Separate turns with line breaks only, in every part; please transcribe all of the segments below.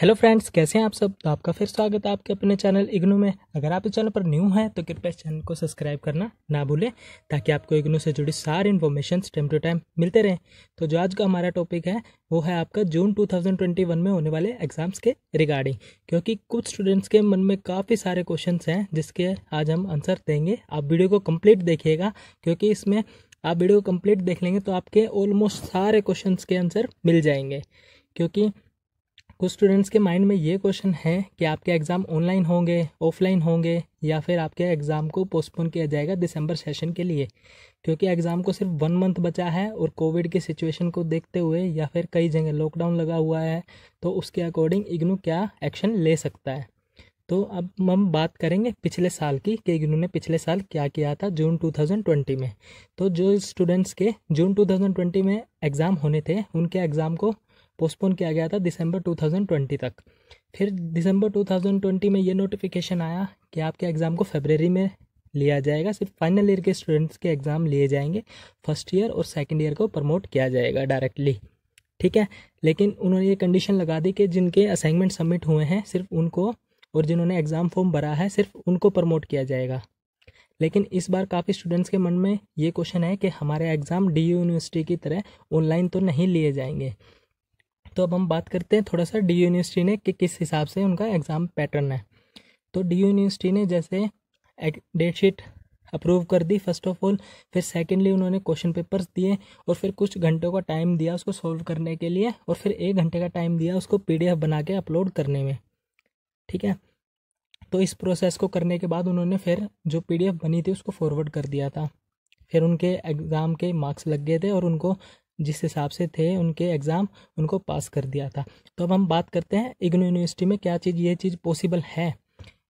hello friends कैसे हैं आप सब तो आपका फिर स्वागत है आपके अपने चैनल इग्नू में अगर आप इस चैनल पर न्यू हैं तो कृपया इस चैनल को सब्सक्राइब करना ना भूलें ताकि आपको इग्नू से जुड़ी सारी इन्फॉर्मेशन टाइम टू टाइम मिलते रहें तो जो आज का हमारा टॉपिक है वो है आपका जून 2021 में होने वाले एग्ज़ाम्स के रिगार्डिंग क्योंकि कुछ स्टूडेंट्स के मन में काफ़ी सारे क्वेश्चन हैं जिसके आज हम आंसर देंगे आप वीडियो को कम्प्लीट देखिएगा क्योंकि इसमें आप वीडियो को कम्प्लीट देख लेंगे तो आपके ऑलमोस्ट सारे क्वेश्चन के आंसर मिल जाएंगे क्योंकि कुछ स्टूडेंट्स के माइंड में ये क्वेश्चन है कि आपके एग्ज़ाम ऑनलाइन होंगे ऑफलाइन होंगे या फिर आपके एग्ज़ाम को पोस्टपोन किया जाएगा दिसंबर सेशन के लिए क्योंकि एग्ज़ाम को सिर्फ वन मंथ बचा है और कोविड की सिचुएशन को देखते हुए या फिर कई जगह लॉकडाउन लगा हुआ है तो उसके अकॉर्डिंग इग्नू क्या एक्शन ले सकता है तो अब हम बात करेंगे पिछले साल की कि इग्नू ने पिछले साल क्या किया था जून 2020 में तो जो स्टूडेंट्स के जून 2020 में एग्ज़ाम होने थे उनके एग्ज़ाम को पोस्टपोन किया गया था दिसंबर 2020 तक फिर दिसंबर 2020 में ये नोटिफिकेशन आया कि आपके एग्ज़ाम को फेबररी में लिया जाएगा सिर्फ फाइनल ईयर के स्टूडेंट्स के एग्ज़ाम लिए जाएंगे फर्स्ट ईयर और सेकेंड ईयर को प्रमोट किया जाएगा डायरेक्टली ठीक है लेकिन उन्होंने ये कंडीशन लगा दी कि जिनके असाइनमेंट सबमिट हुए हैं सिर्फ उनको और जिन्होंने एग्ज़ाम फॉर्म भरा है सिर्फ उनको प्रमोट किया जाएगा लेकिन इस बार काफ़ी स्टूडेंट्स के मन में ये क्वेश्चन है कि हमारे एग्ज़ाम डी यूनिवर्सिटी की तरह ऑनलाइन तो नहीं लिए जाएंगे तो अब हम बात करते हैं थोड़ा सा डी यूनिवर्सिटी ने कि किस हिसाब से उनका एग्ज़ाम पैटर्न है तो डी यूनिवर्सिटी ने जैसे डेट शीट अप्रूव कर दी फर्स्ट ऑफ ऑल फिर सेकेंडली उन्होंने क्वेश्चन पेपर्स दिए और फिर कुछ घंटों का टाइम दिया उसको सॉल्व करने के लिए और फिर एक घंटे का टाइम दिया उसको पी बना के अपलोड करने में ठीक है तो इस प्रोसेस को करने के बाद उन्होंने फिर जो पी बनी थी उसको फॉरवर्ड कर दिया था फिर उनके एग्ज़ाम के मार्क्स लग गए थे और उनको जिस हिसाब से थे उनके एग्ज़ाम उनको पास कर दिया था तो अब हम बात करते हैं इग्नो यूनिवर्सिटी में क्या चीज़ ये चीज़ पॉसिबल है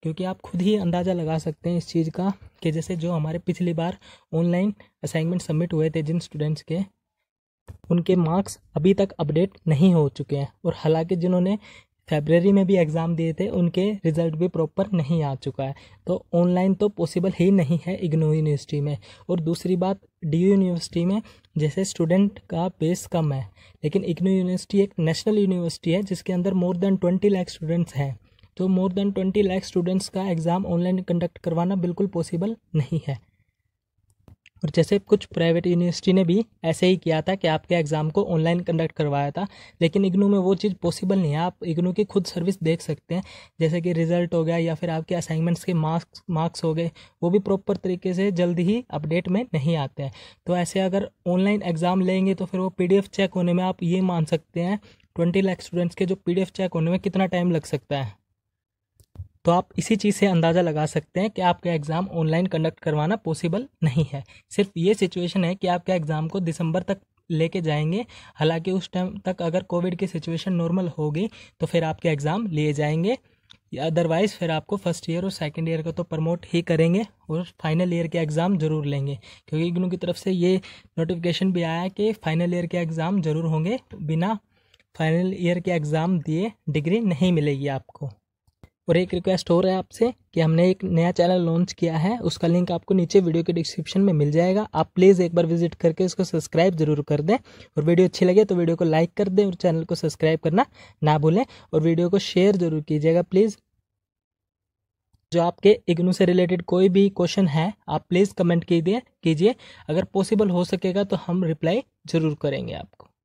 क्योंकि आप खुद ही अंदाज़ा लगा सकते हैं इस चीज़ का कि जैसे जो हमारे पिछली बार ऑनलाइन असाइनमेंट सबमिट हुए थे जिन स्टूडेंट्स के उनके मार्क्स अभी तक अपडेट नहीं हो चुके हैं और हालांकि जिन्होंने फेबररी में भी एग्ज़ाम दिए थे उनके रिज़ल्ट भी प्रॉपर नहीं आ चुका है तो ऑनलाइन तो पॉसिबल ही नहीं है इग्नो यूनिवर्सिटी में और दूसरी बात डी यूनिवर्सिटी में जैसे स्टूडेंट का बेस कम है लेकिन इग्नो यूनिवर्सिटी एक नेशनल यूनिवर्सिटी है जिसके अंदर more than twenty lakh students हैं तो more than twenty lakh students का एग्ज़ाम ऑनलाइन कंडक्ट करवाना बिल्कुल पॉसिबल नहीं है और जैसे कुछ प्राइवेट यूनिवर्सिटी ने भी ऐसे ही किया था कि आपके एग्ज़ाम को ऑनलाइन कंडक्ट करवाया था लेकिन इग्नू में वो चीज़ पॉसिबल नहीं है आप इग्नू की खुद सर्विस देख सकते हैं जैसे कि रिजल्ट हो गया या फिर आपके असाइनमेंट्स के मार्क्स मार्क्स हो गए वो भी प्रॉपर तरीके से जल्द ही अपडेट में नहीं आते हैं तो ऐसे अगर ऑनलाइन एग्ज़ाम लेंगे तो फिर वो पी चेक होने में आप ये मान सकते हैं ट्वेंटी लाख स्टूडेंट्स के जो पी चेक होने में कितना टाइम लग सकता है तो आप इसी चीज़ से अंदाज़ा लगा सकते हैं कि आपका एग्ज़ाम ऑनलाइन कंडक्ट करवाना पॉसिबल नहीं है सिर्फ ये सिचुएशन है कि आपका एग्ज़ाम को दिसंबर तक लेके जाएंगे हालांकि उस टाइम तक अगर कोविड की सिचुएशन नॉर्मल होगी तो फिर आपके एग्ज़ाम लिए जाएंगे अदरवाइज़ फिर आपको फर्स्ट ईयर और सेकेंड ईयर का तो प्रमोट ही करेंगे और फाइनल ईयर के एग्ज़ाम ज़रूर लेंगे क्योंकि इग्नू की तरफ से ये नोटिफिकेशन भी आया कि फाइनल ईयर के एग्ज़ाम ज़रूर होंगे बिना फाइनल ईयर के एग्ज़ाम दिए डिग्री नहीं मिलेगी आपको और एक रिक्वेस्ट हो रहा है आपसे कि हमने एक नया चैनल लॉन्च किया है उसका लिंक आपको नीचे वीडियो के डिस्क्रिप्शन में मिल जाएगा आप प्लीज़ एक बार विजिट करके उसको सब्सक्राइब जरूर कर दें और वीडियो अच्छी लगे तो वीडियो को लाइक कर दें और चैनल को सब्सक्राइब करना ना भूलें और वीडियो को शेयर जरूर कीजिएगा प्लीज़ जो आपके इग्नू से रिलेटेड कोई भी क्वेश्चन है आप प्लीज़ कमेंट कीजिए कीजिए अगर पॉसिबल हो सकेगा तो हम रिप्लाई ज़रूर करेंगे आपको